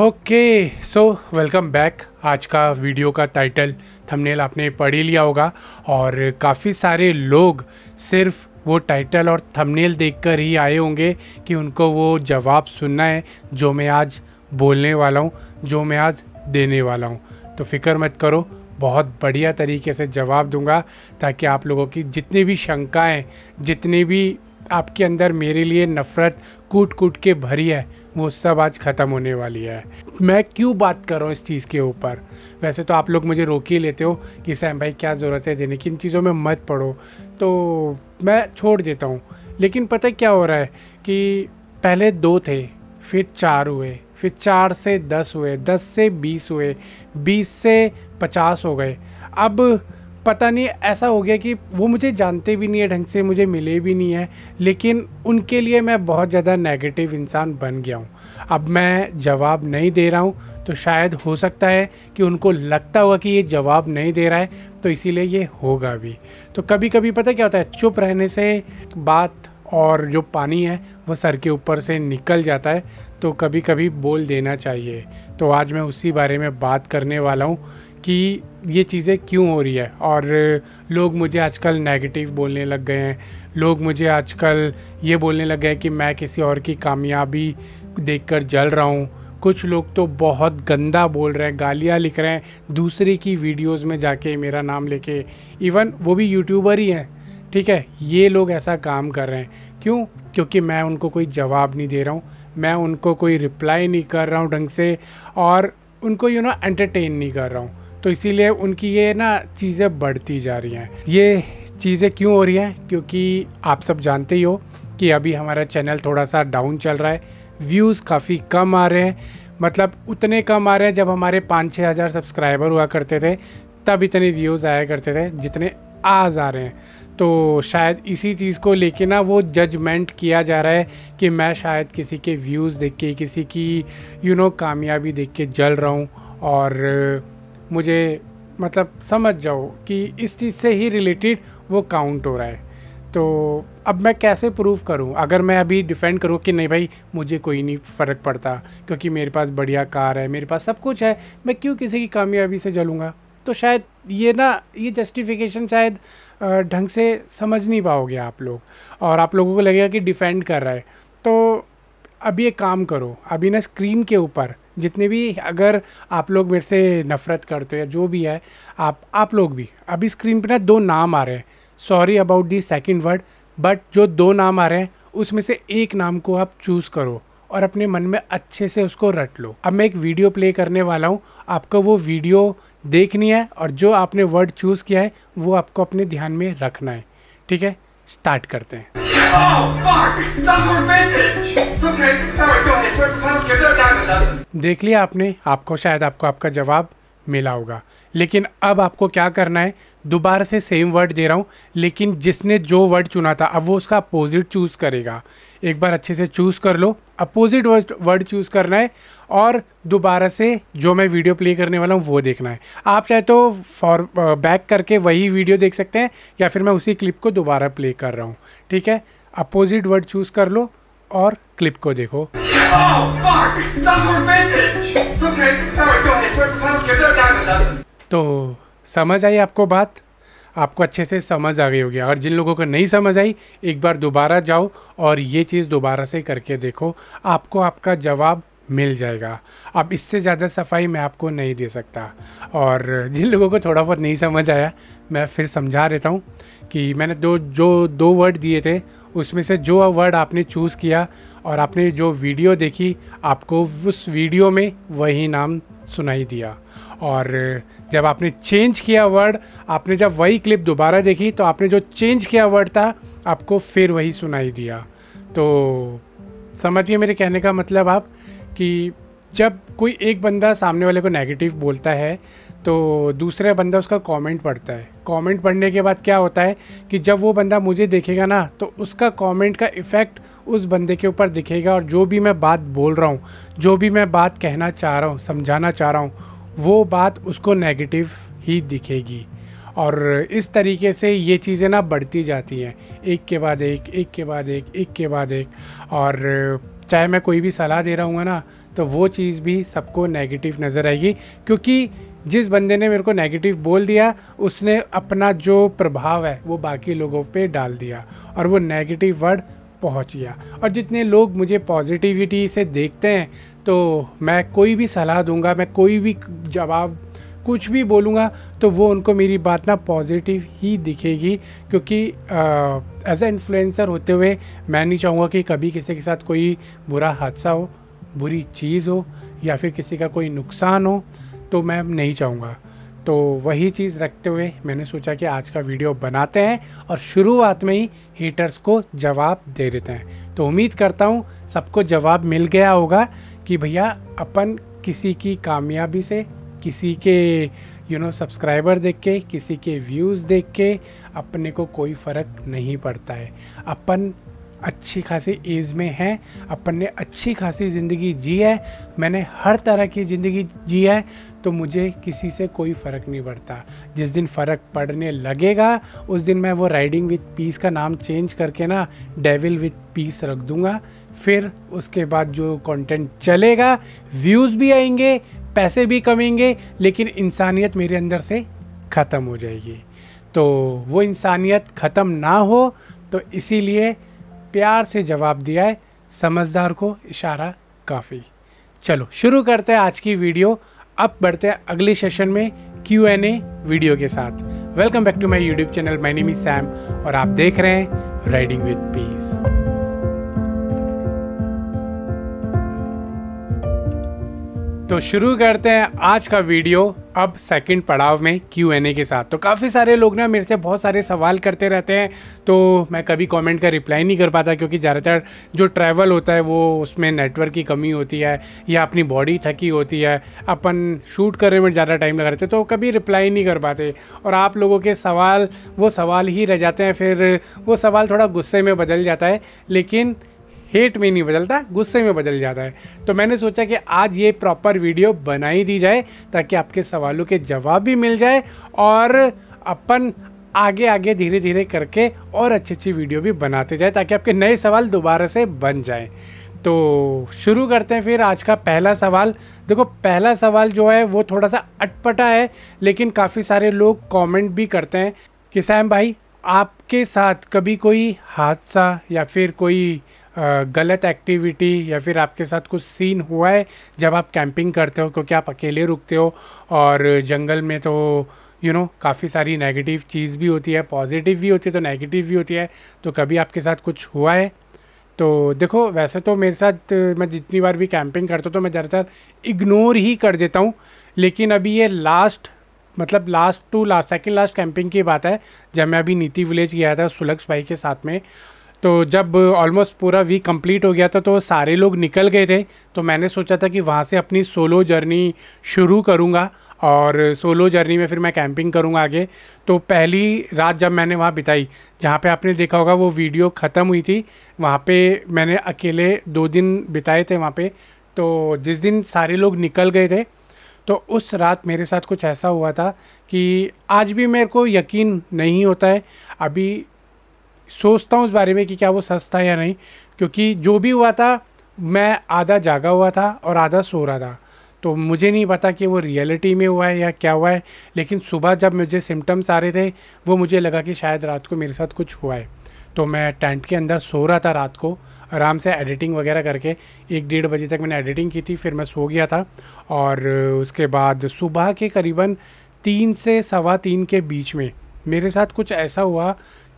okay so welcome back आज का video का टाइटल थंबनेल आपने पढ़ ही लिया होगा और काफ़ी सारे लोग सिर्फ वो टाइटल और थंबनेल देखकर ही आए होंगे कि उनको वो जवाब सुनना है जो मैं आज बोलने वाला हूँ जो मैं आज देने वाला हूँ तो फिक्र मत करो बहुत बढ़िया तरीके से जवाब दूंगा ताकि आप लोगों की जितनी भी शंकाएं जितनी भी आपके अंदर मेरे लिए नफ़रत कूट कूट के भरी है वो सब आज ख़त्म होने वाली है मैं क्यों बात कर रहा हूँ इस चीज़ के ऊपर वैसे तो आप लोग मुझे रोक ही लेते हो कि सैम भाई क्या ज़रूरत है देने की इन चीज़ों में मत पढ़ो तो मैं छोड़ देता हूँ लेकिन पता क्या हो रहा है कि पहले दो थे फिर चार हुए फिर चार से दस हुए दस से बीस हुए बीस से पचास हो गए अब पता नहीं ऐसा हो गया कि वो मुझे जानते भी नहीं है ढंग से मुझे मिले भी नहीं है लेकिन उनके लिए मैं बहुत ज़्यादा नेगेटिव इंसान बन गया हूँ अब मैं जवाब नहीं दे रहा हूँ तो शायद हो सकता है कि उनको लगता हुआ कि ये जवाब नहीं दे रहा है तो इसीलिए ये होगा भी तो कभी कभी पता क्या होता है चुप रहने से बात और जो पानी है वह सर के ऊपर से निकल जाता है तो कभी कभी बोल देना चाहिए तो आज मैं उसी बारे में बात करने वाला हूँ कि ये चीज़ें क्यों हो रही है और लोग मुझे आजकल नेगेटिव बोलने लग गए हैं लोग मुझे आजकल ये बोलने लग गए हैं कि मैं किसी और की कामयाबी देखकर जल रहा हूँ कुछ लोग तो बहुत गंदा बोल रहे हैं गालियाँ लिख रहे हैं दूसरे की वीडियोस में जाके मेरा नाम लेके इवन वो भी यूट्यूबर ही हैं ठीक है ये लोग ऐसा काम कर रहे हैं क्यों क्योंकि मैं उनको कोई जवाब नहीं दे रहा हूँ मैं उनको कोई रिप्लाई नहीं कर रहा हूँ ढंग से और उनको यू नो एंटरटेन नहीं कर रहा हूँ तो इसीलिए उनकी ये ना चीज़ें बढ़ती जा रही हैं ये चीज़ें क्यों हो रही हैं क्योंकि आप सब जानते ही हो कि अभी हमारा चैनल थोड़ा सा डाउन चल रहा है व्यूज़ काफ़ी कम आ रहे हैं मतलब उतने कम आ रहे हैं जब हमारे पाँच छः हज़ार सब्सक्राइबर हुआ करते थे तब इतने व्यूज़ आया करते थे जितने आज आ रहे हैं तो शायद इसी चीज़ को लेके ना वो जजमेंट किया जा रहा है कि मैं शायद किसी के व्यूज़ देख के किसी की यू you नो know, कामयाबी देख के जल रहा हूँ और मुझे मतलब समझ जाओ कि इस चीज़ से ही रिलेटेड वो काउंट हो रहा है तो अब मैं कैसे प्रूव करूं अगर मैं अभी डिफेंड करूं कि नहीं भाई मुझे कोई नहीं फ़र्क पड़ता क्योंकि मेरे पास बढ़िया कार है मेरे पास सब कुछ है मैं क्यों किसी की कामयाबी से जलूँगा तो शायद ये ना ये जस्टिफिकेशन शायद ढंग से समझ नहीं पाओगे आप लोग और आप लोगों को लगेगा कि डिफेंड कर रहा है तो अभी एक काम करो अभी ना स्क्रीन के ऊपर जितने भी अगर आप लोग मेरे से नफ़रत करते हो या जो भी है आप आप लोग भी अभी स्क्रीन पर ना दो नाम आ रहे हैं sorry about the second word but जो दो नाम आ रहे हैं उसमें से एक नाम को आप चूज़ करो और अपने मन में अच्छे से उसको रट लो अब मैं एक वीडियो प्ले करने वाला हूँ आपको वो वीडियो देखनी है और जो आपने वर्ड चूज़ किया है वो आपको अपने ध्यान में रखना है ठीक है स्टार्ट करते हैं oh, देख लिया आपने आपको शायद आपको आपका जवाब मिला होगा लेकिन अब आपको क्या करना है दोबारा से सेम वर्ड दे रहा हूँ लेकिन जिसने जो वर्ड चुना था अब वो उसका अपोजिट चूज़ करेगा एक बार अच्छे से चूज़ कर लो अपोजिट वर्ड वर्ड चूज़ करना है और दोबारा से जो मैं वीडियो प्ले करने वाला हूँ वो देखना है आप चाहे तो फॉर बैक uh, करके वही वीडियो देख सकते हैं या फिर मैं उसी क्लिप को दोबारा प्ले कर रहा हूँ ठीक है अपोजिट वर्ड चूज़ कर लो और क्लिप को देखो oh, तो समझ आई आपको बात आपको अच्छे से समझ आ गई होगी और जिन लोगों को नहीं समझ आई एक बार दोबारा जाओ और ये चीज़ दोबारा से करके देखो आपको आपका जवाब मिल जाएगा अब इससे ज़्यादा सफाई मैं आपको नहीं दे सकता और जिन लोगों को थोड़ा बहुत नहीं समझ आया मैं फिर समझा देता हूँ कि मैंने दो जो दो वर्ड दिए थे उसमें से जो वर्ड आपने चूज़ किया और आपने जो वीडियो देखी आपको उस वीडियो में वही नाम सुनाई दिया और जब आपने चेंज किया वर्ड आपने जब वही क्लिप दोबारा देखी तो आपने जो चेंज किया वर्ड था आपको फिर वही सुनाई दिया तो समझिए मेरे कहने का मतलब आप कि जब कोई एक बंदा सामने वाले को नेगेटिव बोलता है तो दूसरे बंदा उसका कमेंट पढ़ता है कमेंट पढ़ने के बाद क्या होता है कि जब वो बंदा मुझे देखेगा ना तो उसका कमेंट का इफ़ेक्ट उस बंदे के ऊपर दिखेगा और जो भी मैं बात बोल रहा हूँ जो भी मैं बात कहना चाह रहा हूँ समझाना चाह रहा हूँ वो बात उसको नेगेटिव ही दिखेगी और इस तरीके से ये चीज़ें ना बढ़ती जाती हैं एक के बाद एक एक के बाद एक एक के बाद एक और चाहे मैं कोई भी सलाह दे रहा हूँ ना तो वो चीज़ भी सबको नेगेटिव नज़र आएगी क्योंकि जिस बंदे ने मेरे को नेगेटिव बोल दिया उसने अपना जो प्रभाव है वो बाकी लोगों पे डाल दिया और वो नेगेटिव वर्ड पहुंच गया और जितने लोग मुझे पॉजिटिविटी से देखते हैं तो मैं कोई भी सलाह दूंगा मैं कोई भी जवाब कुछ भी बोलूँगा तो वो उनको मेरी बात ना पॉजिटिव ही दिखेगी क्योंकि एज ए इन्फ्लुएंसर होते हुए मैं नहीं चाहूँगा कि कभी किसी के साथ कोई बुरा हादसा हो बुरी चीज़ हो या फिर किसी का कोई नुकसान हो तो मैं नहीं चाहूँगा तो वही चीज़ रखते हुए मैंने सोचा कि आज का वीडियो बनाते हैं और शुरुआत में ही हेटर्स को जवाब दे देते हैं तो उम्मीद करता हूँ सबको जवाब मिल गया होगा कि भैया अपन किसी की कामयाबी से किसी के यू नो सब्सक्राइबर देख के किसी के व्यूज़ देख के अपने को कोई फ़र्क नहीं पड़ता है अपन अच्छी खासी एज में हैं अपन ने अच्छी खासी ज़िंदगी जी है मैंने हर तरह की ज़िंदगी जी है तो मुझे किसी से कोई फ़र्क नहीं पड़ता जिस दिन फ़र्क पड़ने लगेगा उस दिन मैं वो राइडिंग विथ पीस का नाम चेंज करके ना डेविल विथ पीस रख दूँगा फिर उसके बाद जो कंटेंट चलेगा व्यूज़ भी आएंगे पैसे भी कमेंगे लेकिन इंसानियत मेरे अंदर से ख़त्म हो जाएगी तो वो इंसानियत ख़त्म ना हो तो इसीलिए प्यार से जवाब दिया है समझदार को इशारा काफ़ी चलो शुरू करते हैं आज की वीडियो अब बढ़ते हैं अगले सेशन में क्यू एन ए वीडियो के साथ welcome back to my YouTube channel my name is Sam और आप देख रहे हैं राइडिंग विद पीस तो शुरू करते हैं आज का वीडियो अब सेकंड पड़ाव में क्यू एन ए के साथ तो काफ़ी सारे लोग ना मेरे से बहुत सारे सवाल करते रहते हैं तो मैं कभी कमेंट का रिप्लाई नहीं कर पाता क्योंकि ज़्यादातर जो ट्रैवल होता है वो उसमें नेटवर्क की कमी होती है या अपनी बॉडी थकी होती है अपन शूट करने में ज़्यादा टाइम लगा रहते तो कभी रिप्लाई नहीं कर पाते और आप लोगों के सवाल वो सवाल ही रह जाते हैं फिर वो सवाल थोड़ा गुस्से में बदल जाता है लेकिन हेट में नहीं बदलता गुस्से में बदल जाता है तो मैंने सोचा कि आज ये प्रॉपर वीडियो बना ही दी जाए ताकि आपके सवालों के जवाब भी मिल जाए और अपन आगे आगे धीरे धीरे करके और अच्छी अच्छी वीडियो भी बनाते जाए ताकि आपके नए सवाल दोबारा से बन जाए तो शुरू करते हैं फिर आज का पहला सवाल देखो पहला सवाल जो है वो थोड़ा सा अटपटा है लेकिन काफ़ी सारे लोग कमेंट भी करते हैं कि सैम भाई आपके साथ कभी कोई हादसा या फिर कोई गलत एक्टिविटी या फिर आपके साथ कुछ सीन हुआ है जब आप कैंपिंग करते हो क्योंकि आप अकेले रुकते हो और जंगल में तो यू नो काफ़ी सारी नेगेटिव चीज़ भी होती है पॉजिटिव भी होती है तो नेगेटिव भी होती है तो कभी आपके साथ कुछ हुआ है तो देखो वैसे तो मेरे साथ मैं जितनी बार भी कैंपिंग करता हूँ तो मैं ज़्यादातर इग्नोर ही कर देता हूँ लेकिन अभी ये लास्ट मतलब last to last second last camping की बात है जब मैं अभी नीति विलेज गया था सुलक्ष भाई के साथ में तो जब ऑलमोस्ट पूरा वीक कंप्लीट हो गया था तो सारे लोग निकल गए थे तो मैंने सोचा था कि वहाँ से अपनी सोलो जर्नी शुरू करूँगा और सोलो जर्नी में फिर मैं कैंपिंग करूँगा आगे तो पहली रात जब मैंने वहाँ बिताई जहाँ पे आपने देखा होगा वो वीडियो ख़त्म हुई थी वहाँ पे मैंने अकेले दो दिन बिताए थे वहाँ पे तो जिस दिन सारे लोग निकल गए थे तो उस रात मेरे साथ कुछ ऐसा हुआ था कि आज भी मेरे को यकीन नहीं होता है अभी सोचता हूँ इस बारे में कि क्या वो सच था या नहीं क्योंकि जो भी हुआ था मैं आधा जागा हुआ था और आधा सो रहा था तो मुझे नहीं पता कि वो रियलिटी में हुआ है या क्या हुआ है लेकिन सुबह जब मुझे सिम्टम्स आ रहे थे वो मुझे लगा कि शायद रात को मेरे साथ कुछ हुआ है तो मैं टेंट के अंदर सो रहा था रात को आराम से एडिटिंग वगैरह करके एक डेढ़ बजे तक मैंने एडिटिंग की थी फिर मैं सो गया था और उसके बाद सुबह के करीबन तीन से सवा तीन के बीच में मेरे साथ कुछ ऐसा हुआ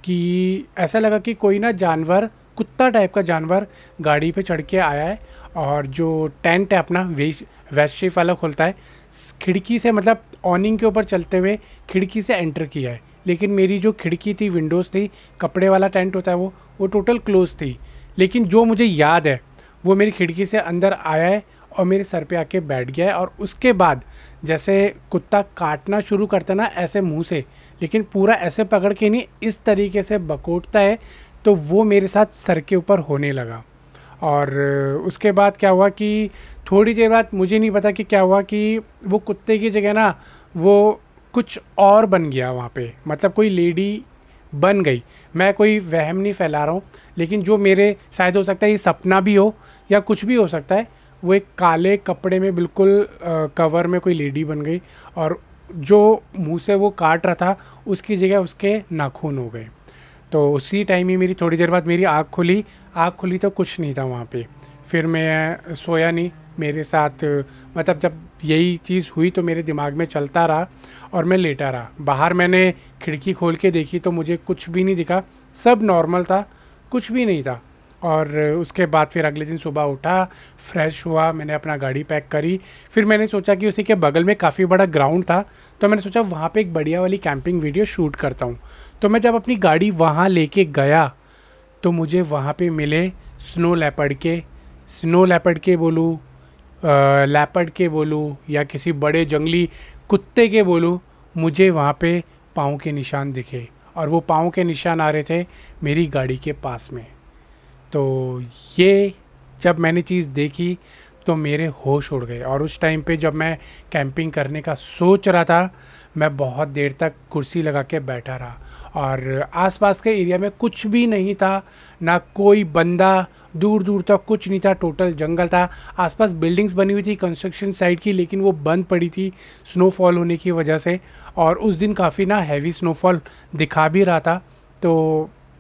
कि ऐसा लगा कि कोई ना जानवर कुत्ता टाइप का जानवर गाड़ी पे चढ़ के आया है और जो टेंट है अपना वेश वेस्ट शेफ वाला खोलता है खिड़की से मतलब ऑनिंग के ऊपर चलते हुए खिड़की से एंटर किया है लेकिन मेरी जो खिड़की थी विंडोज़ थी कपड़े वाला टेंट होता है वो वो टोटल क्लोज थी लेकिन जो मुझे याद है वो मेरी खिड़की से अंदर आया है और मेरे सर पे आके बैठ गया है और उसके बाद जैसे कुत्ता काटना शुरू करता ना ऐसे मुंह से लेकिन पूरा ऐसे पकड़ के नहीं इस तरीके से बकोटता है तो वो मेरे साथ सर के ऊपर होने लगा और उसके बाद क्या हुआ कि थोड़ी देर बाद मुझे नहीं पता कि क्या हुआ कि वो कुत्ते की जगह ना वो कुछ और बन गया वहाँ पे मतलब कोई लेडी बन गई मैं कोई वहम नहीं फैला रहा हूँ लेकिन जो मेरे शायद हो सकता है ये सपना भी हो या कुछ भी हो सकता है वो एक काले कपड़े में बिल्कुल कवर में कोई लेडी बन गई और जो मुंह से वो काट रहा था उसकी जगह उसके नाखून हो गए तो उसी टाइम ही मेरी थोड़ी देर बाद मेरी आँख खुली आँख खुली तो कुछ नहीं था वहाँ पे फिर मैं सोया नहीं मेरे साथ मतलब जब यही चीज़ हुई तो मेरे दिमाग में चलता रहा और मैं लेटा रहा बाहर मैंने खिड़की खोल के देखी तो मुझे कुछ भी नहीं दिखा सब नॉर्मल था कुछ भी नहीं था और उसके बाद फिर अगले दिन सुबह उठा फ्रेश हुआ मैंने अपना गाड़ी पैक करी फिर मैंने सोचा कि उसी के बगल में काफ़ी बड़ा ग्राउंड था तो मैंने सोचा वहाँ पे एक बढ़िया वाली कैंपिंग वीडियो शूट करता हूँ तो मैं जब अपनी गाड़ी वहाँ लेके गया तो मुझे वहाँ पे मिले स्नो लेपर्ड के स्नो लेपर्ड के बोलूँ लेपर्ड के बोलूँ या किसी बड़े जंगली कुत्ते के बोलूँ मुझे वहाँ पे पाँव के निशान दिखे और वो पाँव के निशान आ रहे थे मेरी गाड़ी के पास में तो ये जब मैंने चीज़ देखी तो मेरे होश उड़ गए और उस टाइम पे जब मैं कैंपिंग करने का सोच रहा था मैं बहुत देर तक कुर्सी लगा के बैठा रहा और आसपास के एरिया में कुछ भी नहीं था ना कोई बंदा दूर दूर तक कुछ नहीं था टोटल जंगल था आसपास बिल्डिंग्स बनी हुई थी कंस्ट्रक्शन साइट की लेकिन वो बंद पड़ी थी स्नोफॉल होने की वजह से और उस दिन काफ़ी ना हैवी स्नोफॉल दिखा भी रहा था तो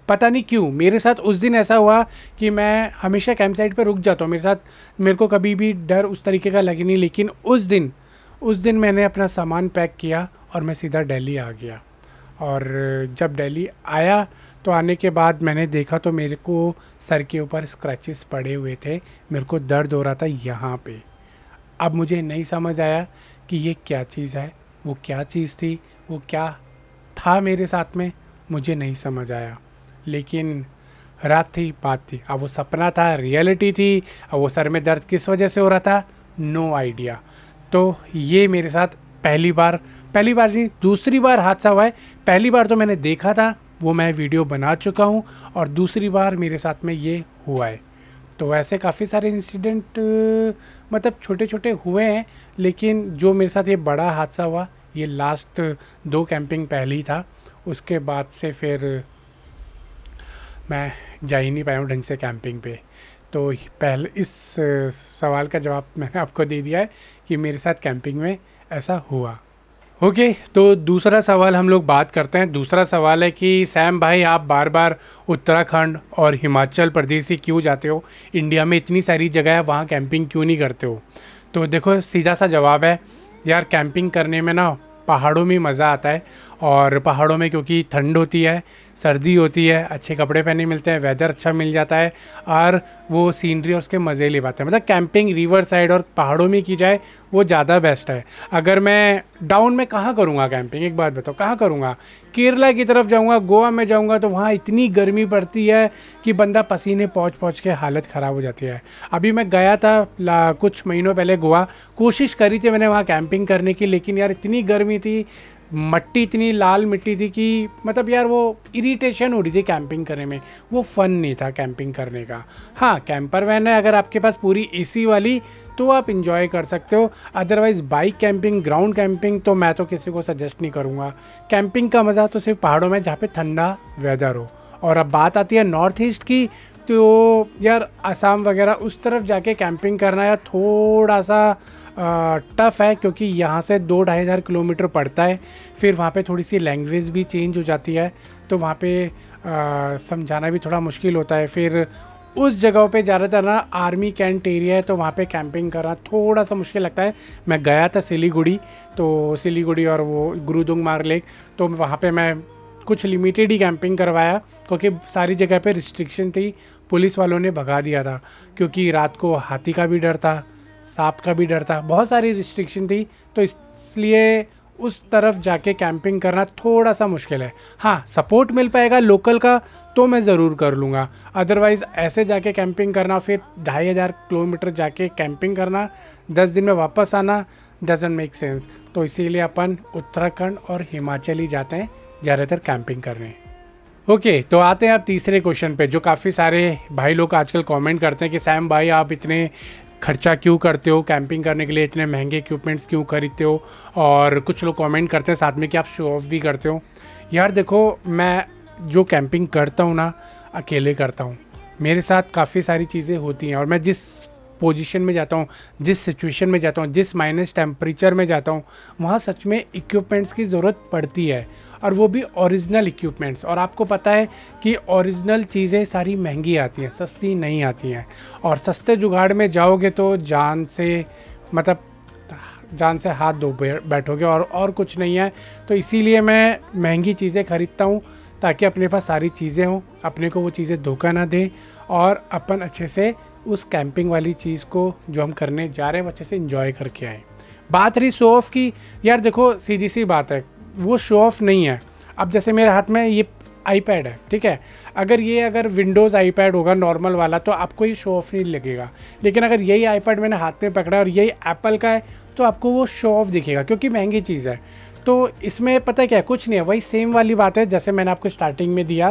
पता नहीं क्यों मेरे साथ उस दिन ऐसा हुआ कि मैं हमेशा कैंप साइट पर रुक जाता हूँ मेरे साथ मेरे को कभी भी डर उस तरीके का लगे नहीं लेकिन उस दिन उस दिन मैंने अपना सामान पैक किया और मैं सीधा दिल्ली आ गया और जब दिल्ली आया तो आने के बाद मैंने देखा तो मेरे को सर के ऊपर स्क्रैचेस पड़े हुए थे मेरे को दर्द हो रहा था यहाँ पे अब मुझे नहीं समझ आया कि ये क्या चीज़ है वो क्या चीज़ थी वो क्या था मेरे साथ में मुझे नहीं समझ आया लेकिन रात थी बात थी अब वो सपना था रियलिटी थी अब वो सर में दर्द किस वजह से हो रहा था नो no आइडिया तो ये मेरे साथ पहली बार पहली बार नहीं दूसरी बार हादसा हुआ है पहली बार तो मैंने देखा था वो मैं वीडियो बना चुका हूँ और दूसरी बार मेरे साथ में ये हुआ है तो ऐसे काफ़ी सारे इंसिडेंट मतलब छोटे छोटे हुए हैं लेकिन जो मेरे साथ ये बड़ा हादसा हुआ ये लास्ट दो कैंपिंग पहले ही था उसके बाद से फिर मैं जा ही नहीं पाया हूँ ढंग से कैंपिंग पे तो पहले इस सवाल का जवाब मैंने आपको दे दिया है कि मेरे साथ कैंपिंग में ऐसा हुआ ओके okay, तो दूसरा सवाल हम लोग बात करते हैं दूसरा सवाल है कि सैम भाई आप बार बार उत्तराखंड और हिमाचल प्रदेश ही क्यों जाते हो इंडिया में इतनी सारी जगह है वहाँ कैंपिंग क्यों नहीं करते हो तो देखो सीधा सा जवाब है यार कैंपिंग करने में ना पहाड़ों में मज़ा आता है और पहाड़ों में क्योंकि ठंड होती है सर्दी होती है अच्छे कपड़े पहने मिलते हैं वेदर अच्छा मिल जाता है और वो सीनरी और उसके मज़े ले पाते हैं मतलब कैंपिंग रिवर साइड और पहाड़ों में की जाए वो ज़्यादा बेस्ट है अगर मैं डाउन में कहाँ करूँगा कैंपिंग एक बात बताओ कहाँ करूँगा केरला की तरफ जाऊँगा गोवा में जाऊँगा तो वहाँ इतनी गर्मी पड़ती है कि बंदा पसीने पहुँच पहुँच के हालत ख़राब हो जाती है अभी मैं गया था कुछ महीनों पहले गोवा कोशिश करी थी मैंने वहाँ कैंपिंग करने की लेकिन यार इतनी गर्मी थी मट्टी इतनी लाल मिट्टी थी कि मतलब यार वो इरिटेशन हो रही थी कैंपिंग करने में वो फ़न नहीं था कैंपिंग करने का हाँ कैंपर वैन है अगर आपके पास पूरी एसी वाली तो आप इन्जॉय कर सकते हो otherwise bike camping ground camping तो मैं तो किसी को सजेस्ट नहीं करूँगा कैंपिंग का मज़ा तो सिर्फ पहाड़ों में जहाँ पर ठंडा वेदर हो और अब बात आती है नॉर्थ ईस्ट की तो यार असम वगैरह उस तरफ जाके कैंपिंग करना या थोड़ा सा टफ़ है क्योंकि यहाँ से दो ढाई हज़ार किलोमीटर पड़ता है फिर वहाँ पे थोड़ी सी लैंग्वेज भी चेंज हो जाती है तो वहाँ पे समझाना भी थोड़ा मुश्किल होता है फिर उस जगह पे ज़्यादातर ना आर्मी कैंट एरिया है तो वहाँ पे कैंपिंग करना थोड़ा सा मुश्किल लगता है मैं गया था सिलीगुड़ी तो सिलीगुड़ी और वो गुरुदुंग मार लेक तो वहाँ पे मैं कुछ लिमिटेड ही कैंपिंग करवाया क्योंकि सारी जगह पे रिस्ट्रिक्शन थी पुलिस वालों ने भगा दिया था क्योंकि रात को हाथी का भी डर था सांप का भी डर था बहुत सारी रिस्ट्रिक्शन थी तो इसलिए उस तरफ जाके कैंपिंग करना थोड़ा सा मुश्किल है हाँ सपोर्ट मिल पाएगा लोकल का तो मैं ज़रूर कर लूँगा अदरवाइज़ ऐसे जाके कैंपिंग करना फिर ढाई हज़ार किलोमीटर जाके कैंपिंग करना दस दिन में वापस आना डजेंट मेक सेंस तो इसीलिए अपन उत्तराखंड और हिमाचल ही जाते हैं ज़्यादातर कैंपिंग करने ओके okay, तो आते हैं आप तीसरे क्वेश्चन पे जो काफ़ी सारे भाई लोग आजकल कमेंट करते हैं कि सैम भाई आप इतने खर्चा क्यों करते हो कैंपिंग करने के लिए इतने महंगे इक्विपमेंट्स क्यों खरीदते हो और कुछ लोग कमेंट करते हैं साथ में कि आप शो ऑफ भी करते हो यार देखो मैं जो कैंपिंग करता हूँ ना अकेले करता हूँ मेरे साथ काफ़ी सारी चीज़ें होती हैं और मैं जिस पोजीशन में जाता हूँ जिस सिचुएशन में जाता हूँ जिस माइनस टेम्परेचर में जाता हूँ वहाँ सच में इक्विपमेंट्स की ज़रूरत पड़ती है और वो भी ओरिजिनल इक्विपमेंट्स और आपको पता है कि ओरिजिनल चीज़ें सारी महंगी आती हैं सस्ती नहीं आती हैं और सस्ते जुगाड़ में जाओगे तो जान से मतलब जान से हाथ धो बैठोगे और और कुछ नहीं है तो इसीलिए मैं महंगी चीज़ें खरीदता हूँ ताकि अपने पास सारी चीज़ें हों अपने को वो चीज़ें धोखा ना दें और अपन अच्छे से उस कैंपिंग वाली चीज़ को जो हम करने जा रहे हैं अच्छे से इन्जॉय करके आए बात रही शो ऑफ की यार देखो सीधी सी बात है वो शो ऑफ नहीं है अब जैसे मेरे हाथ में ये आईपैड है ठीक है अगर ये अगर विंडोज़ आईपैड होगा नॉर्मल वाला तो आपको ये शो ऑफ नहीं लगेगा लेकिन अगर यही आईपैड मैंने हाथ में पकड़ा और यही एप्पल का है तो आपको वो शो ऑफ दिखेगा क्योंकि महंगी चीज़ है तो इसमें पता है क्या कुछ नहीं है वही सेम वाली बात है जैसे मैंने आपको स्टार्टिंग में दिया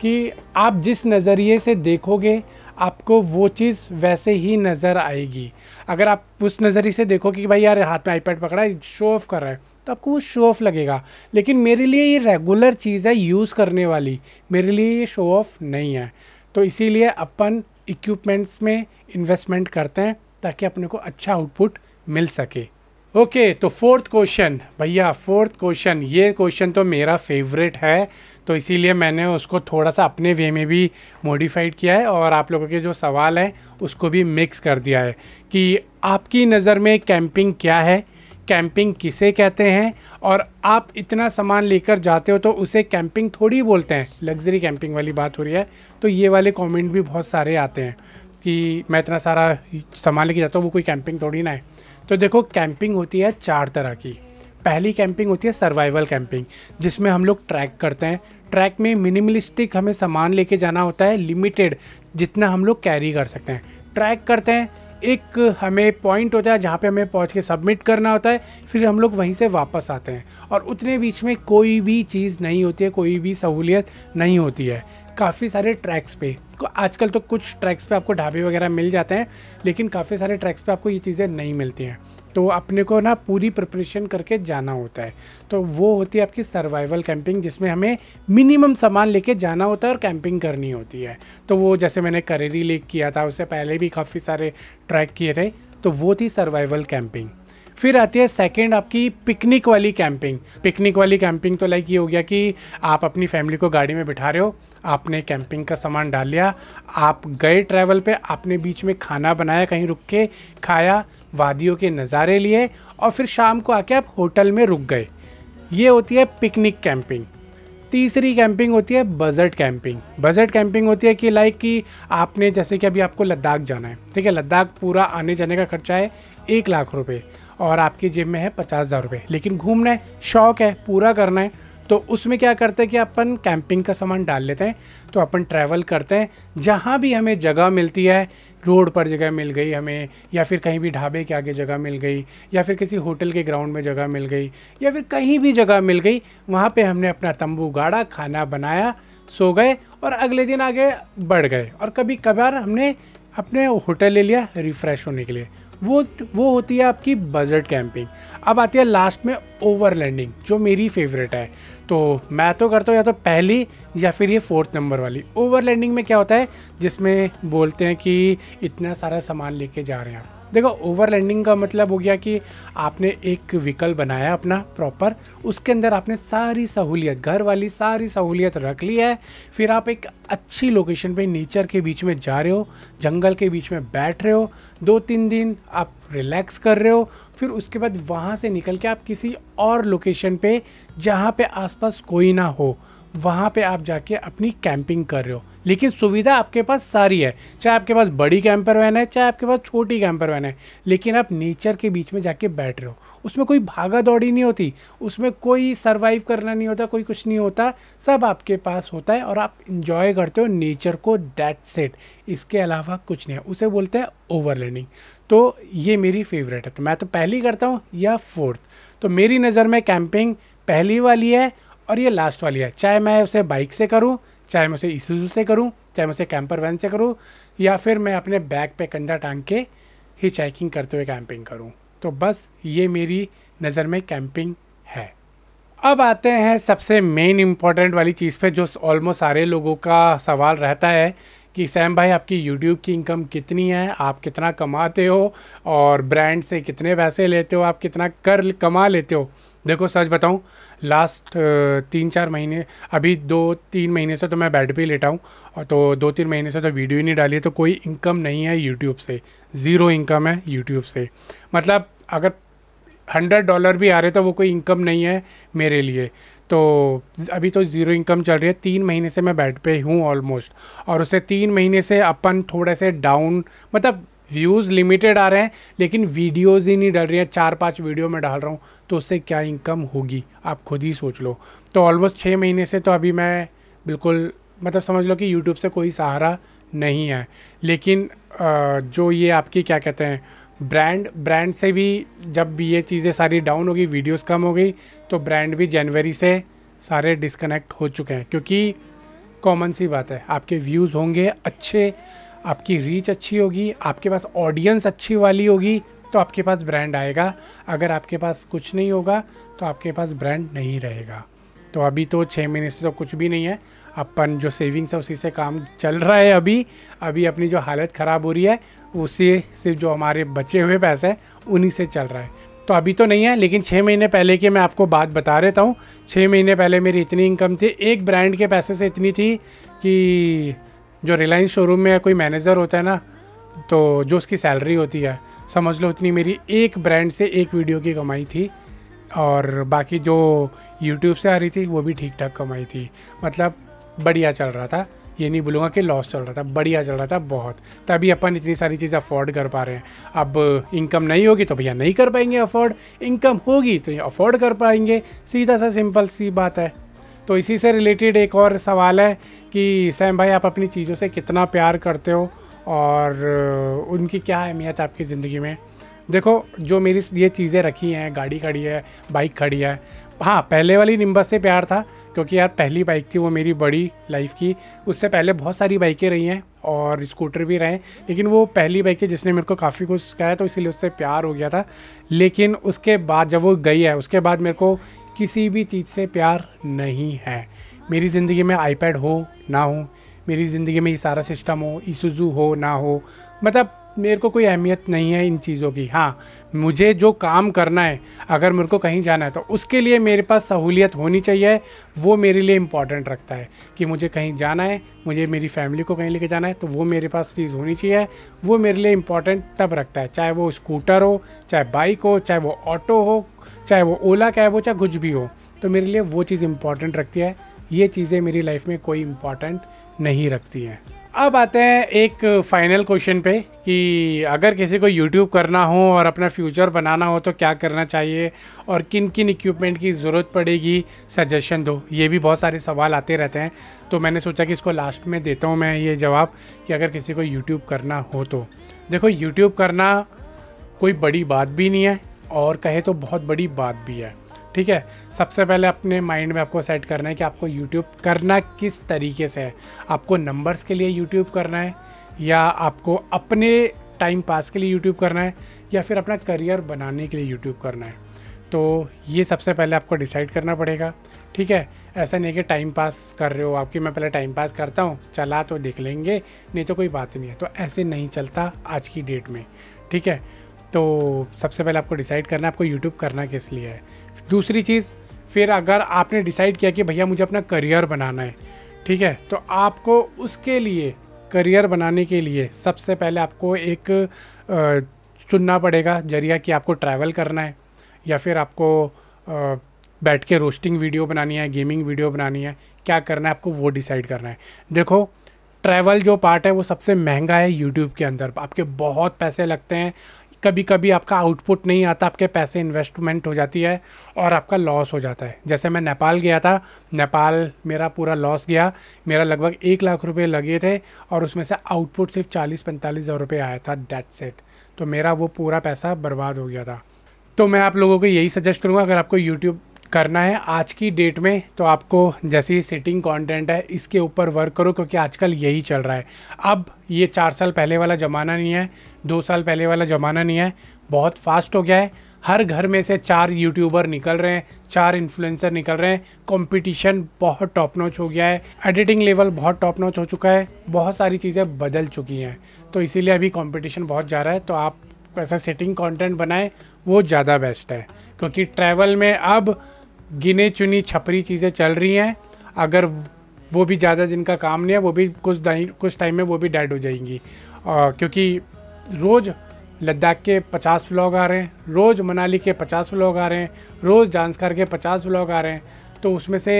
कि आप जिस नज़रिए से देखोगे आपको वो चीज़ वैसे ही नज़र आएगी अगर आप उस नज़रिए से देखो कि भाई यार हाथ में आईपैड पकड़ा है शो ऑफ कर रहा है तो आपको वो शो ऑफ लगेगा लेकिन मेरे लिए ये रेगुलर चीज़ है यूज़ करने वाली मेरे लिए ये शो ऑफ नहीं है तो इसीलिए अपन इक्विपमेंट्स में इन्वेस्टमेंट करते हैं ताकि अपने को अच्छा आउटपुट मिल सके ओके okay, तो फोर्थ क्वेश्चन भैया फोर्थ क्वेश्चन ये क्वेश्चन तो मेरा फेवरेट है तो इसीलिए मैंने उसको थोड़ा सा अपने वे में भी मॉडिफाइड किया है और आप लोगों के जो सवाल हैं उसको भी मिक्स कर दिया है कि आपकी नज़र में कैंपिंग क्या है कैंपिंग किसे कहते हैं और आप इतना सामान लेकर जाते हो तो उसे कैंपिंग थोड़ी बोलते हैं लग्जरी कैंपिंग वाली बात हो रही है तो ये वाले कमेंट भी बहुत सारे आते हैं कि मैं इतना सारा सामान लेके जाता हूँ वो कोई कैंपिंग थोड़ी ना है तो देखो कैंपिंग होती है चार तरह की पहली कैंपिंग होती है सर्वाइवल कैंपिंग जिसमें हम लोग ट्रैक करते हैं ट्रैक में मिनिमलिस्टिक हमें सामान लेके जाना होता है लिमिटेड जितना हम लोग कैरी कर सकते हैं ट्रैक करते हैं एक हमें पॉइंट होता है जहाँ पे हमें पहुँच के सबमिट करना होता है फिर हम लोग वहीं से वापस आते हैं और उतने बीच में कोई भी चीज़ नहीं होती है कोई भी सहूलियत नहीं होती है काफ़ी सारे ट्रैक्स पे आजकल तो कुछ ट्रैक्स पे आपको ढाबे वगैरह मिल जाते हैं लेकिन काफ़ी सारे ट्रैक्स पे आपको ये चीज़ें नहीं मिलती हैं तो अपने को ना पूरी प्रिपरेशन करके जाना होता है तो वो होती है आपकी सर्वाइवल कैंपिंग जिसमें हमें मिनिमम सामान लेके जाना होता है और कैंपिंग करनी होती है तो वो जैसे मैंने करेरी लेक किया था उससे पहले भी काफ़ी सारे ट्रैक किए थे तो वो थी सर्वाइवल कैंपिंग फिर आती है सेकेंड आपकी पिकनिक वाली कैंपिंग पिकनिक वाली कैंपिंग तो लाइक ये हो गया कि आप अपनी फैमिली को गाड़ी में बिठा रहे हो आपने कैंपिंग का सामान डाल लिया आप गए ट्रैवल पे आपने बीच में खाना बनाया कहीं रुक के खाया वादियों के नज़ारे लिए और फिर शाम को आके आप होटल में रुक गए ये होती है पिकनिक कैंपिंग तीसरी कैंपिंग होती है बजट कैंपिंग बजट कैंपिंग होती है कि लाइक कि आपने जैसे कि अभी आपको लद्दाख जाना है ठीक है लद्दाख पूरा आने जाने का खर्चा है एक लाख रुपये और आपकी जेब में है पचास हज़ार रुपये लेकिन घूमना है शौक है पूरा करना है तो उसमें क्या करते हैं कि अपन कैंपिंग का सामान डाल लेते हैं तो अपन ट्रैवल करते हैं जहाँ भी हमें जगह मिलती है रोड पर जगह मिल गई हमें या फिर कहीं भी ढाबे के आगे जगह मिल गई या फिर किसी होटल के ग्राउंड में जगह मिल गई या फिर कहीं भी जगह मिल गई वहाँ पे हमने अपना तंबू गाड़ा खाना बनाया सो गए और अगले दिन आगे बढ़ गए और कभी कभार हमने अपने होटल ले लिया रिफ़्रेश होने के लिए वो वो होती है आपकी बजट कैंपिंग अब आती है लास्ट में ओवरलैंडिंग जो मेरी फेवरेट है तो मैं तो करता हूँ या तो पहली या फिर ये फोर्थ नंबर वाली ओवरलैंडिंग में क्या होता है जिसमें बोलते हैं कि इतना सारा सामान लेके जा रहे हैं आप देखो ओवरलैंडिंग का मतलब हो गया कि आपने एक व्हीकल बनाया अपना प्रॉपर उसके अंदर आपने सारी सहूलियत घर वाली सारी सहूलियत रख ली है फिर आप एक अच्छी लोकेशन पे नेचर के बीच में जा रहे हो जंगल के बीच में बैठ रहे हो दो तीन दिन आप रिलैक्स कर रहे हो फिर उसके बाद वहाँ से निकल के आप किसी और लोकेशन पे जहाँ पे आसपास कोई ना हो वहाँ पे आप जाके अपनी कैंपिंग कर रहे हो लेकिन सुविधा आपके पास सारी है चाहे आपके पास बड़ी कैंपर वैन है चाहे आपके पास छोटी कैंपर वैन है लेकिन आप नेचर के बीच में जाके बैठ रहे हो उसमें कोई भागा दौड़ी नहीं होती उसमें कोई सर्वाइव करना नहीं होता कोई कुछ नहीं होता सब आपके पास होता है और आप इन्जॉय करते हो नेचर को डैट सेट इसके अलावा कुछ नहीं है उसे बोलते हैं ओवर तो ये मेरी फेवरेट है तो मैं तो पहली करता हूँ या फोर्थ तो मेरी नज़र में कैंपिंग पहली वाली है और ये लास्ट वाली है चाहे मैं उसे बाइक से करूँ चाहे मैं उसे इसू से करूँ चाहे मैं उसे कैंपर वैन से करूँ या फिर मैं अपने बैग पे कंधा टांग के ही चैकिंग करते हुए कैंपिंग करूँ तो बस ये मेरी नज़र में कैंपिंग है अब आते हैं सबसे मेन इम्पॉर्टेंट वाली चीज़ पे जो ऑलमोस्ट सारे लोगों का सवाल रहता है कि सैम भाई आपकी यूट्यूब की इनकम कितनी है आप कितना कमाते हो और ब्रांड से कितने पैसे लेते हो आप कितना कर कमा लेते हो देखो सच बताऊं लास्ट uh, तीन चार महीने अभी दो तीन महीने से तो मैं बेड पे ही लेटा हूँ और तो दो तीन महीने से तो वीडियो ही नहीं डाली तो कोई इनकम नहीं है यूट्यूब से ज़ीरो इनकम है यूट्यूब से मतलब अगर हंड्रेड डॉलर भी आ रहे तो वो कोई इनकम नहीं है मेरे लिए तो अभी तो ज़ीरो इनकम चल रही है तीन महीने से मैं बेड पे हूँ ऑलमोस्ट और उससे तीन महीने से अपन थोड़े से डाउन मतलब व्यूज़ लिमिटेड आ रहे हैं लेकिन वीडियोज़ ही नहीं डाल रही हैं चार पांच वीडियो में डाल रहा हूँ तो उससे क्या इनकम होगी आप खुद ही सोच लो तो ऑलमोस्ट छः महीने से तो अभी मैं बिल्कुल मतलब समझ लो कि यूट्यूब से कोई सहारा नहीं है लेकिन जो ये आपकी क्या कहते हैं ब्रांड ब्रांड से भी जब ये चीज़ें सारी डाउन हो गई वीडियोस कम हो गई तो ब्रांड भी जनवरी से सारे डिस्कनेक्ट हो चुके हैं क्योंकि कॉमन सी बात है आपके व्यूज़ होंगे अच्छे आपकी रीच अच्छी होगी आपके पास ऑडियंस अच्छी वाली होगी तो आपके पास ब्रांड आएगा अगर आपके पास कुछ नहीं होगा तो आपके पास ब्रांड नहीं रहेगा तो अभी तो छः महीने से तो कुछ भी नहीं है अपन जो सेविंग्स है उसी से काम चल रहा है अभी अभी अपनी जो हालत ख़राब हो रही है उसी से जो हमारे बचे हुए पैसे हैं उन्हीं से चल रहा है तो अभी तो नहीं है लेकिन छः महीने पहले की मैं आपको बात बता देता हूँ छः महीने पहले मेरी इतनी इनकम थी एक ब्रांड के पैसे से इतनी थी कि जो रिलायंस शोरूम में कोई मैनेजर होता है ना तो जो उसकी सैलरी होती है समझ लो उतनी मेरी एक ब्रांड से एक वीडियो की कमाई थी और बाकी जो यूट्यूब से आ रही थी वो भी ठीक ठाक कमाई थी मतलब बढ़िया चल रहा था ये नहीं बोलूँगा कि लॉस चल रहा था बढ़िया चल रहा था बहुत तभी अपन इतनी सारी चीज़ अफोर्ड कर पा रहे हैं अब इनकम नहीं होगी तो भैया नहीं कर पाएंगे अफोर्ड इनकम होगी तो ये अफोर्ड कर पाएंगे सीधा सा सिंपल सी बात है तो इसी से रिलेटेड एक और सवाल है कि सैम भाई आप अपनी चीज़ों से कितना प्यार करते हो और उनकी क्या अहमियत आपकी ज़िंदगी में देखो जो मेरी ये चीज़ें रखी हैं गाड़ी खड़ी है बाइक खड़ी है हाँ पहले वाली निम्बस से प्यार था क्योंकि यार पहली बाइक थी वो मेरी बड़ी लाइफ की उससे पहले बहुत सारी बाइकें रही हैं और स्कूटर भी रहे लेकिन वो पहली बाइक थी जिसने मेरे को काफ़ी कुछ सिखाया तो इसीलिए उससे प्यार हो गया था लेकिन उसके बाद जब वो गई है उसके बाद मेरे को किसी भी चीज़ से प्यार नहीं है मेरी ज़िंदगी में आईपैड हो ना हो मेरी ज़िंदगी में ये सारा सिस्टम हो ईसुजू हो ना हो मतलब मेरे को कोई अहमियत नहीं है इन चीज़ों की हाँ मुझे जो काम करना है अगर मेरे को कहीं जाना है तो उसके लिए मेरे पास सहूलियत होनी चाहिए वो मेरे लिए इम्पॉर्टेंट रखता है कि मुझे कहीं जाना है मुझे मेरी फैमिली को कहीं लेके जाना है तो वो मेरे पास चीज़ होनी चाहिए वो मेरे लिए इम्पॉर्टेंट तब रखता है चाहे वो स्कूटर हो चाहे बाइक हो चाहे वो ऑटो हो चाहे वो ओला कैब हो चाहे कुछ भी हो तो मेरे लिए वो चीज़ इंपॉर्टेंट रखती है ये चीज़ें मेरी लाइफ में कोई इम्पॉर्टेंट नहीं रखती हैं अब आते हैं एक फाइनल क्वेश्चन पे कि अगर किसी को यूट्यूब करना हो और अपना फ्यूचर बनाना हो तो क्या करना चाहिए और किन किन इक्विपमेंट की ज़रूरत पड़ेगी सजेशन दो ये भी बहुत सारे सवाल आते रहते हैं तो मैंने सोचा कि इसको लास्ट में देता हूँ मैं ये जवाब कि अगर किसी को यूट्यूब करना हो तो देखो यूट्यूब करना कोई बड़ी बात भी नहीं है और कहे तो बहुत बड़ी बात भी है ठीक है सबसे पहले अपने माइंड में आपको सेट करना है कि आपको यूट्यूब करना किस तरीके से है आपको नंबर्स के लिए यूट्यूब करना है या आपको अपने टाइम पास के लिए यूट्यूब करना है या फिर अपना करियर बनाने के लिए यूट्यूब करना है तो ये सबसे पहले आपको डिसाइड करना पड़ेगा ठीक है ऐसा नहीं कि टाइम पास कर रहे हो आपकी मैं पहले टाइम पास करता हूँ चला तो देख लेंगे नहीं तो कोई बात नहीं है तो ऐसे नहीं चलता आज की डेट में ठीक है तो सबसे पहले आपको डिसाइड करना है आपको यूट्यूब करना किस लिए है दूसरी चीज़ फिर अगर आपने डिसाइड किया कि भैया मुझे अपना करियर बनाना है ठीक है तो आपको उसके लिए करियर बनाने के लिए सबसे पहले आपको एक चुनना पड़ेगा जरिया कि आपको ट्रैवल करना है या फिर आपको बैठ के रोस्टिंग वीडियो बनानी है गेमिंग वीडियो बनानी है क्या करना है आपको वो डिसाइड करना है देखो ट्रैवल जो पार्ट है वो सबसे महंगा है यूट्यूब के अंदर आपके बहुत पैसे लगते हैं कभी कभी आपका आउटपुट नहीं आता आपके पैसे इन्वेस्टमेंट हो जाती है और आपका लॉस हो जाता है जैसे मैं नेपाल गया था नेपाल मेरा पूरा लॉस गया मेरा लगभग एक लाख रुपए लगे थे और उसमें से आउटपुट सिर्फ चालीस पैंतालीस हज़ार रुपये आया था डेट सेट तो मेरा वो पूरा पैसा बर्बाद हो गया था तो मैं आप लोगों को यही सजेस्ट करूँगा अगर आपको यूट्यूब करना है आज की डेट में तो आपको जैसे ही सेटिंग कंटेंट है इसके ऊपर वर्क करो क्योंकि आजकल यही चल रहा है अब ये चार साल पहले वाला ज़माना नहीं है दो साल पहले वाला ज़माना नहीं है बहुत फास्ट हो गया है हर घर में से चार यूट्यूबर निकल रहे हैं चार इन्फ्लुएंसर निकल रहे हैं कंपटीशन बहुत टॉप नॉच हो गया है एडिटिंग लेवल बहुत टॉप नॉच हो चुका है बहुत सारी चीज़ें बदल चुकी हैं तो इसीलिए अभी कंपटीशन बहुत जा रहा है तो आप ऐसा सेटिंग कंटेंट बनाएं वो ज़्यादा बेस्ट है क्योंकि ट्रैवल में अब गिने चुनी छपरी चीज़ें चल रही हैं अगर वो भी ज़्यादा दिन का काम नहीं है वो भी कुछ कुछ टाइम में वो भी डेड हो जाएंगी आ, क्योंकि रोज़ लद्दाख के 50 व्लॉग आ रहे हैं रोज़ मनाली के 50 व्लॉग आ रहे हैं रोज़ जानसकार के 50 व्लॉग आ रहे हैं तो उसमें से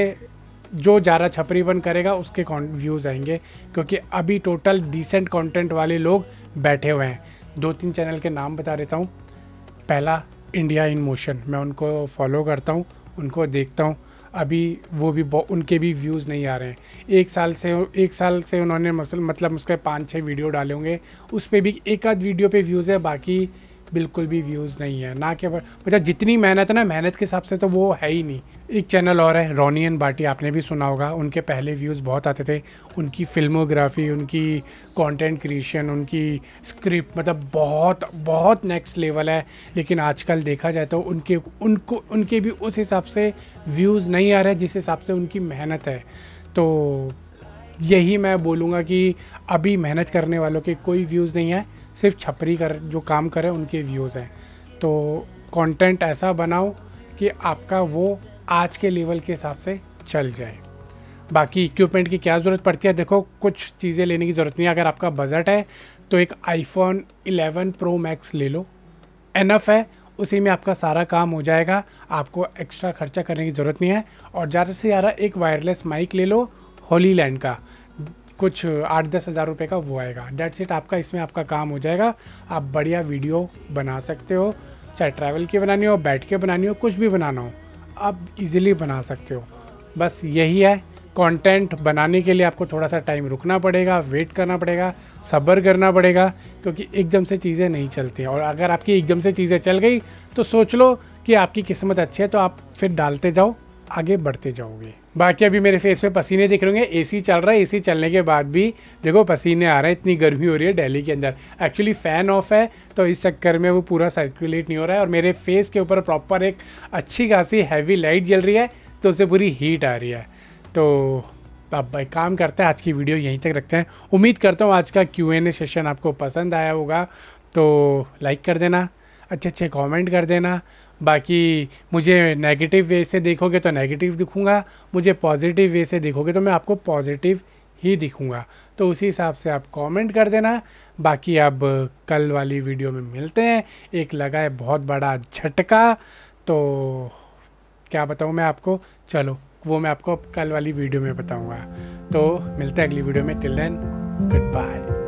जो ज़्यादा छपरी बन करेगा उसके व्यूज़ आएंगे क्योंकि अभी टोटल डिसेंट कंटेंट वाले लोग बैठे हुए हैं दो तीन चैनल के नाम बता देता हूँ पहला इंडिया इन मोशन मैं उनको फॉलो करता हूँ उनको देखता हूँ अभी वो भी उनके भी व्यूज़ नहीं आ रहे हैं एक साल से एक साल से उन्होंने मतलब उसके पाँच छः वीडियो डाले होंगे उस पर भी एक आध वीडियो पे व्यूज़ है बाकी बिल्कुल भी व्यूज़ नहीं है ना कि मतलब जितनी मेहनत है ना मेहनत के हिसाब से तो वो है ही नहीं एक चैनल और है रोनी एंड बाटी आपने भी सुना होगा उनके पहले व्यूज़ बहुत आते थे उनकी फिल्मोग्राफी उनकी कंटेंट क्रिएशन उनकी स्क्रिप्ट मतलब बहुत बहुत नेक्स्ट लेवल है लेकिन आजकल देखा जाए तो उनके उनको उनके भी उस हिसाब से व्यूज़ नहीं आ रहे जिस हिसाब से उनकी मेहनत है तो यही मैं बोलूँगा कि अभी मेहनत करने वालों के कोई व्यूज़ नहीं है सिर्फ छपरी कर जो काम करें उनके व्यूज़ हैं तो कंटेंट ऐसा बनाओ कि आपका वो आज के लेवल के हिसाब से चल जाए बाकी इक्विपमेंट की क्या ज़रूरत पड़ती है देखो कुछ चीज़ें लेने की ज़रूरत नहीं है अगर आपका बजट है तो एक आईफोन 11 प्रो मैक्स ले लो एनफ है उसी में आपका सारा काम हो जाएगा आपको एक्स्ट्रा खर्चा करने की ज़रूरत नहीं है और ज़्यादा से ज़्यादा एक वायरलेस माइक ले लो होली लैंड का कुछ आठ दस हज़ार रुपये का वो आएगा डेट सेट आपका इसमें आपका काम हो जाएगा आप बढ़िया वीडियो बना सकते हो चाहे ट्रैवल की बनानी हो बैठ के बनानी हो कुछ भी बनाना हो आप इजीली बना सकते हो बस यही है कंटेंट बनाने के लिए आपको थोड़ा सा टाइम रुकना पड़ेगा वेट करना पड़ेगा सब्र करना पड़ेगा क्योंकि एकदम से चीज़ें नहीं चलती हैं और अगर आपकी एकदम से चीज़ें चल गई तो सोच लो कि आपकी किस्मत अच्छी है तो आप फिर डालते जाओ आगे बढ़ते जाओगे बाकी अभी मेरे फेस पे पसीने दिख रहे होंगे एसी चल रहा है एसी चलने के बाद भी देखो पसीने आ रहे हैं इतनी गर्मी हो रही है दिल्ली के अंदर एक्चुअली फ़ैन ऑफ है तो इस चक्कर में वो पूरा सर्कुलेट नहीं हो रहा है और मेरे फेस के ऊपर प्रॉपर एक अच्छी खासी हैवी लाइट जल रही है तो उससे पूरी हीट आ रही है तो अब एक काम करते हैं आज की वीडियो यहीं तक रखते हैं उम्मीद करता हूँ आज का क्यू एन ए सेशन आपको पसंद आया होगा तो लाइक कर देना अच्छे अच्छे कॉमेंट कर देना बाकी मुझे नेगेटिव वे से देखोगे तो नेगेटिव दिखूँगा मुझे पॉजिटिव वे से देखोगे तो मैं आपको पॉजिटिव ही दिखूँगा तो उसी हिसाब से आप कमेंट कर देना बाकी अब कल वाली वीडियो में मिलते हैं एक लगा है बहुत बड़ा झटका तो क्या बताऊँ मैं आपको चलो वो मैं आपको कल वाली वीडियो में बताऊँगा तो मिलते हैं अगली वीडियो में टिल देन गुड बाय